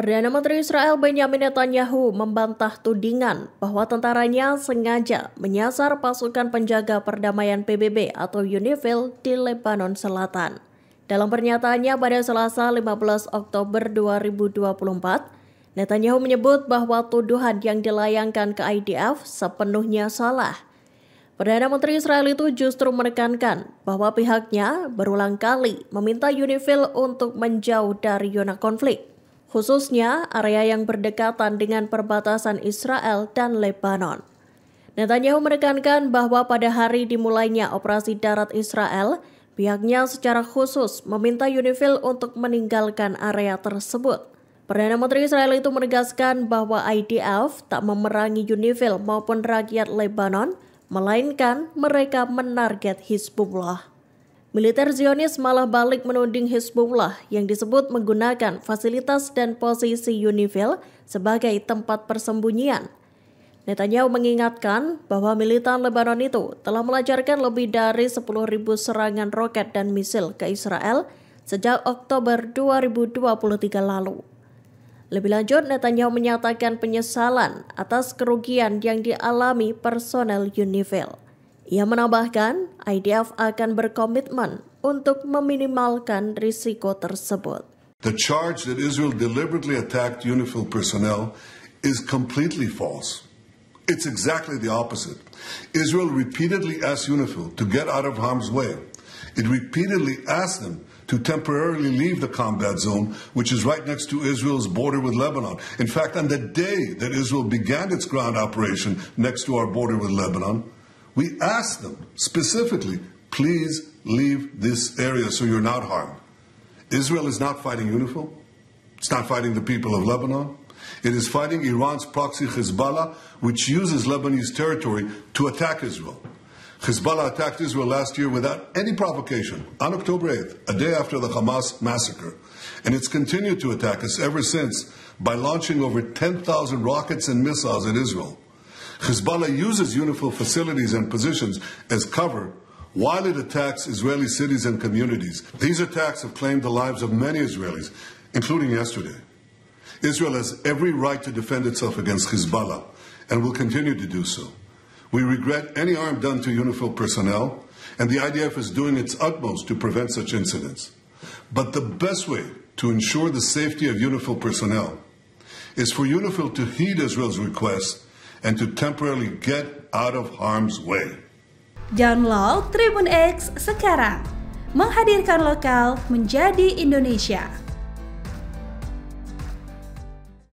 Perdana Menteri Israel Benjamin Netanyahu membantah tudingan bahwa tentaranya sengaja menyasar pasukan penjaga perdamaian PBB atau UNIFIL di Lebanon Selatan. Dalam pernyataannya pada Selasa 15 Oktober 2024, Netanyahu menyebut bahwa tuduhan yang dilayangkan ke IDF sepenuhnya salah. Perdana Menteri Israel itu justru menekankan bahwa pihaknya berulang kali meminta UNIFIL untuk menjauh dari zona konflik khususnya area yang berdekatan dengan perbatasan Israel dan Lebanon. Netanyahu menekankan bahwa pada hari dimulainya operasi darat Israel, pihaknya secara khusus meminta Unifil untuk meninggalkan area tersebut. Perdana Menteri Israel itu menegaskan bahwa IDF tak memerangi Unifil maupun rakyat Lebanon, melainkan mereka menarget Hizbullah. Militer Zionis malah balik menuding Hizbullah yang disebut menggunakan fasilitas dan posisi Unifil sebagai tempat persembunyian. Netanyahu mengingatkan bahwa militan Lebanon itu telah melancarkan lebih dari 10.000 serangan roket dan misil ke Israel sejak Oktober 2023 lalu. Lebih lanjut, Netanyahu menyatakan penyesalan atas kerugian yang dialami personel Unifil. Ia menambahkan, IDF akan berkomitmen untuk meminimalkan risiko tersebut. The charge that Israel deliberately attacked UNIFIL personnel is completely false. It's exactly the opposite. Israel repeatedly asked UNIFIL to get out of harm's way. It repeatedly asked them to temporarily leave the combat zone, which is right next to Israel's border with Lebanon. In fact, on the day that Israel began its ground operation next to our border with Lebanon, we ask them specifically, please leave this area so you're not harmed. Israel is not fighting UNIFIL. It's not fighting the people of Lebanon. It is fighting Iran's proxy Hezbollah, which uses Lebanese territory to attack Israel. Hezbollah attacked Israel last year without any provocation on October 8th, a day after the Hamas massacre. And it's continued to attack us ever since by launching over 10,000 rockets and missiles at Israel. Hezbollah uses UNIFIL facilities and positions as cover while it attacks Israeli cities and communities. These attacks have claimed the lives of many Israelis, including yesterday. Israel has every right to defend itself against Hezbollah and will continue to do so. We regret any harm done to UNIFIL personnel, and the IDF is doing its utmost to prevent such incidents. But the best way to ensure the safety of UNIFIL personnel is for UNIFIL to heed Israel's requests. and to temporarily get out of harm's way. Download Tribun X sekarang. Menghadirkan lokal menjadi Indonesia.